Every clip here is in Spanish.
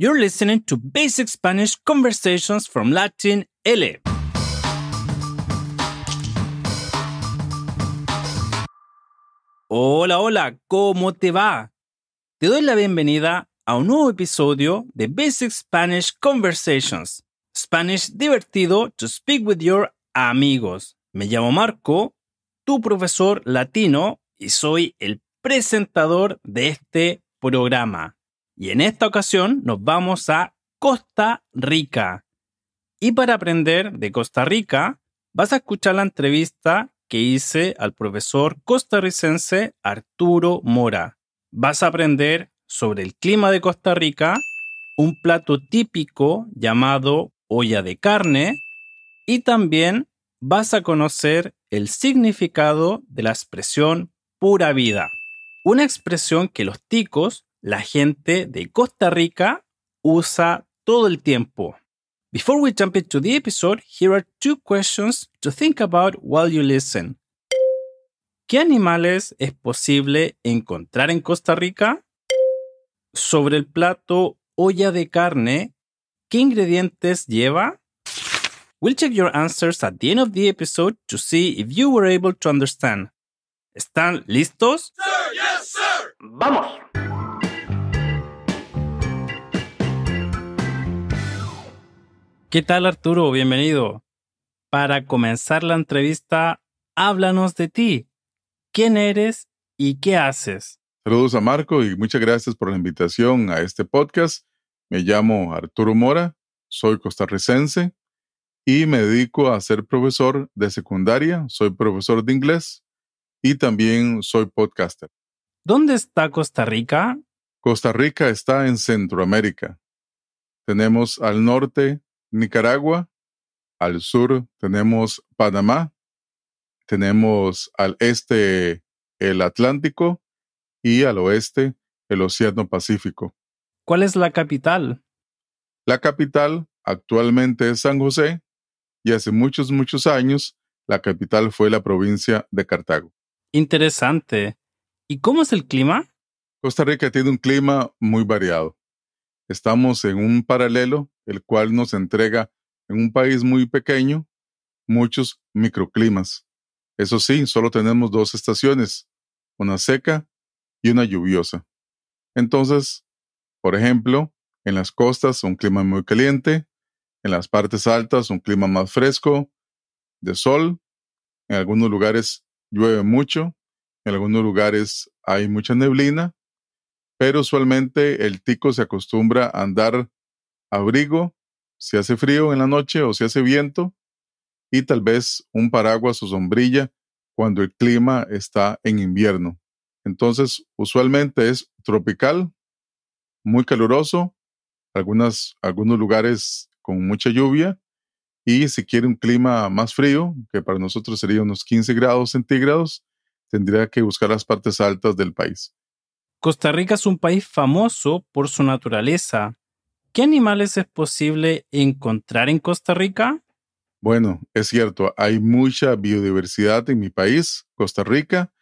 You're listening to Basic Spanish Conversations from Latin L. Hola, hola, ¿cómo te va? Te doy la bienvenida a un nuevo episodio de Basic Spanish Conversations. Spanish divertido to speak with your amigos. Me llamo Marco, tu profesor latino, y soy el presentador de este programa. Y en esta ocasión nos vamos a Costa Rica. Y para aprender de Costa Rica, vas a escuchar la entrevista que hice al profesor costarricense Arturo Mora. Vas a aprender sobre el clima de Costa Rica, un plato típico llamado olla de carne y también vas a conocer el significado de la expresión pura vida, una expresión que los ticos la gente de Costa Rica usa todo el tiempo. Before we jump into the episode, here are two questions to think about while you listen. ¿Qué animales es posible encontrar en Costa Rica? Sobre el plato olla de carne, ¿qué ingredientes lleva? We'll check your answers at the end of the episode to see if you were able to understand. ¿Están listos? ¡Vamos! ¿Qué tal Arturo? Bienvenido. Para comenzar la entrevista, háblanos de ti. ¿Quién eres y qué haces? Saludos a Marco y muchas gracias por la invitación a este podcast. Me llamo Arturo Mora, soy costarricense y me dedico a ser profesor de secundaria, soy profesor de inglés y también soy podcaster. ¿Dónde está Costa Rica? Costa Rica está en Centroamérica. Tenemos al norte Nicaragua, al sur tenemos Panamá, tenemos al este el Atlántico y al oeste el Océano Pacífico. ¿Cuál es la capital? La capital actualmente es San José y hace muchos, muchos años la capital fue la provincia de Cartago. Interesante. ¿Y cómo es el clima? Costa Rica tiene un clima muy variado. Estamos en un paralelo, el cual nos entrega en un país muy pequeño muchos microclimas. Eso sí, solo tenemos dos estaciones, una seca y una lluviosa. Entonces, por ejemplo, en las costas un clima muy caliente, en las partes altas un clima más fresco, de sol, en algunos lugares llueve mucho, en algunos lugares hay mucha neblina pero usualmente el tico se acostumbra a andar abrigo si hace frío en la noche o si hace viento y tal vez un paraguas o sombrilla cuando el clima está en invierno. Entonces, usualmente es tropical, muy caluroso, algunas, algunos lugares con mucha lluvia y si quiere un clima más frío, que para nosotros sería unos 15 grados centígrados, tendría que buscar las partes altas del país. Costa Rica es un país famoso por su naturaleza. ¿Qué animales es posible encontrar en Costa Rica? Bueno, es cierto, hay mucha biodiversidad en mi país, Costa Rica,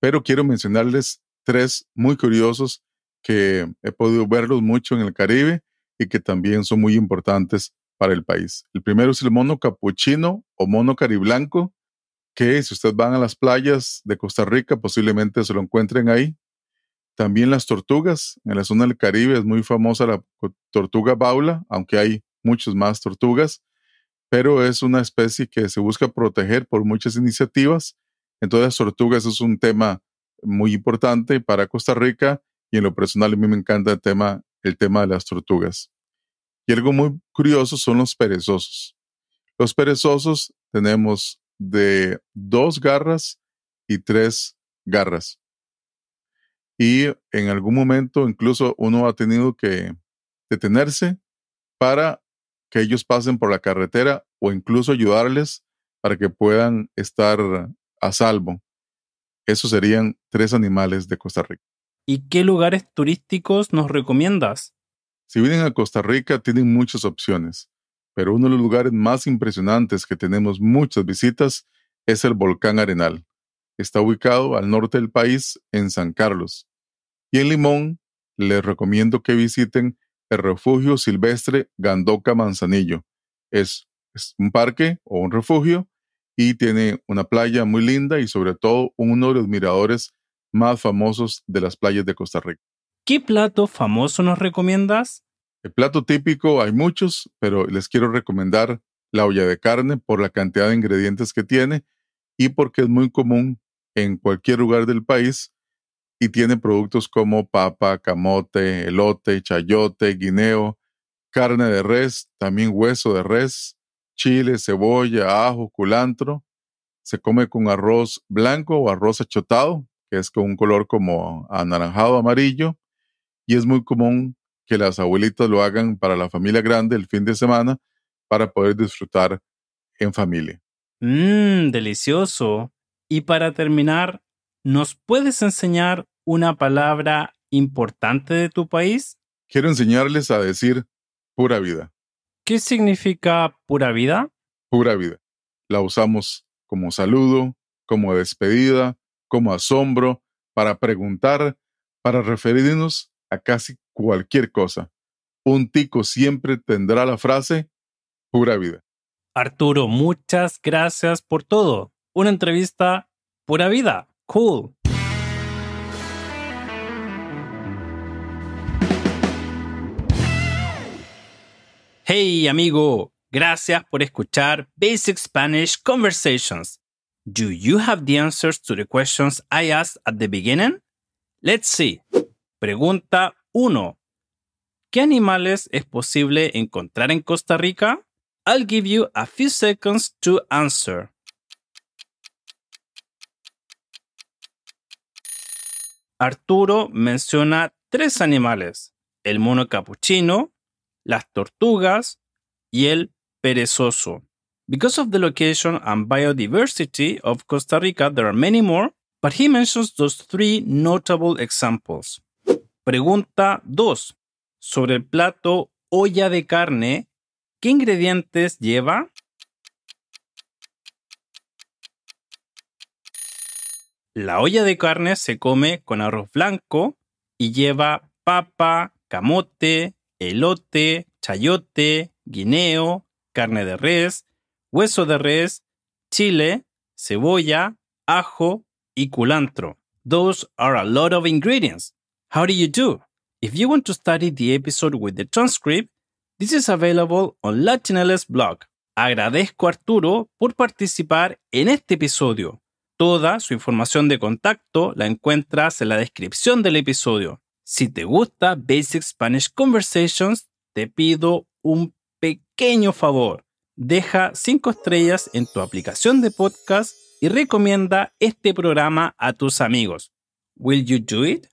pero quiero mencionarles tres muy curiosos que he podido verlos mucho en el Caribe y que también son muy importantes para el país. El primero es el mono capuchino o mono cariblanco, que si ustedes van a las playas de Costa Rica posiblemente se lo encuentren ahí. También las tortugas. En la zona del Caribe es muy famosa la tortuga baula, aunque hay muchas más tortugas, pero es una especie que se busca proteger por muchas iniciativas. Entonces las tortugas es un tema muy importante para Costa Rica y en lo personal a mí me encanta el tema, el tema de las tortugas. Y algo muy curioso son los perezosos. Los perezosos tenemos de dos garras y tres garras y en algún momento incluso uno ha tenido que detenerse para que ellos pasen por la carretera o incluso ayudarles para que puedan estar a salvo. Esos serían tres animales de Costa Rica. ¿Y qué lugares turísticos nos recomiendas? Si vienen a Costa Rica tienen muchas opciones, pero uno de los lugares más impresionantes que tenemos muchas visitas es el volcán Arenal está ubicado al norte del país, en San Carlos. Y en Limón, les recomiendo que visiten el refugio silvestre Gandoca Manzanillo. Es, un parque o un refugio y tiene una playa muy linda y sobre todo uno de los miradores más famosos de las playas de Costa Rica. ¿Qué plato famoso nos recomiendas? El plato típico hay muchos, pero les quiero recomendar la olla de carne por la cantidad de ingredientes que tiene y porque es muy común en cualquier lugar del país y tiene productos como papa, camote, elote, chayote, guineo, carne de res, también hueso de res, chile, cebolla, ajo, culantro. Se come con arroz blanco o arroz achotado, que es con un color como anaranjado, amarillo. Y es muy común que las abuelitas lo hagan para la familia grande el fin de semana para poder disfrutar en familia. Mmm, delicioso. Y para terminar, ¿nos puedes enseñar una palabra importante de tu país? Quiero enseñarles a decir pura vida. ¿Qué significa pura vida? Pura vida. La usamos como saludo, como despedida, como asombro, para preguntar, para referirnos a casi cualquier cosa. Un tico siempre tendrá la frase pura vida. Arturo, muchas gracias por todo una entrevista pura vida. Cool. Hey amigo, gracias por escuchar Basic Spanish Conversations. Do you have the answers to the questions I asked at the beginning? Let's see. Pregunta 1. ¿Qué animales es posible encontrar en Costa Rica? I'll give you a few seconds to answer. Arturo menciona tres animales, el mono capuchino, las tortugas y el perezoso. Because of the location and biodiversity of Costa Rica, there are many more, but he mentions those three notable examples. Pregunta 2. Sobre el plato olla de carne, ¿qué ingredientes lleva? La olla de carne se come con arroz blanco y lleva papa, camote, elote, chayote, guineo, carne de res, hueso de res, chile, cebolla, ajo y culantro. Those are a lot of ingredients. How do you do? If you want to study the episode with the transcript, this is available on Latinales blog. Agradezco a Arturo por participar en este episodio. Toda su información de contacto la encuentras en la descripción del episodio. Si te gusta Basic Spanish Conversations, te pido un pequeño favor. Deja 5 estrellas en tu aplicación de podcast y recomienda este programa a tus amigos. Will you do it?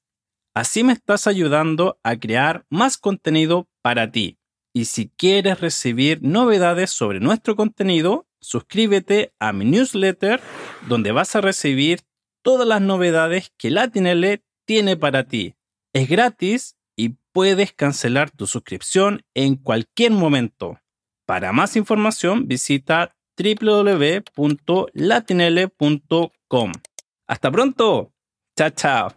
Así me estás ayudando a crear más contenido para ti. Y si quieres recibir novedades sobre nuestro contenido, suscríbete a mi newsletter donde vas a recibir todas las novedades que Latinle tiene para ti. Es gratis y puedes cancelar tu suscripción en cualquier momento. Para más información visita www.latinl.com Hasta pronto. Chao, chao.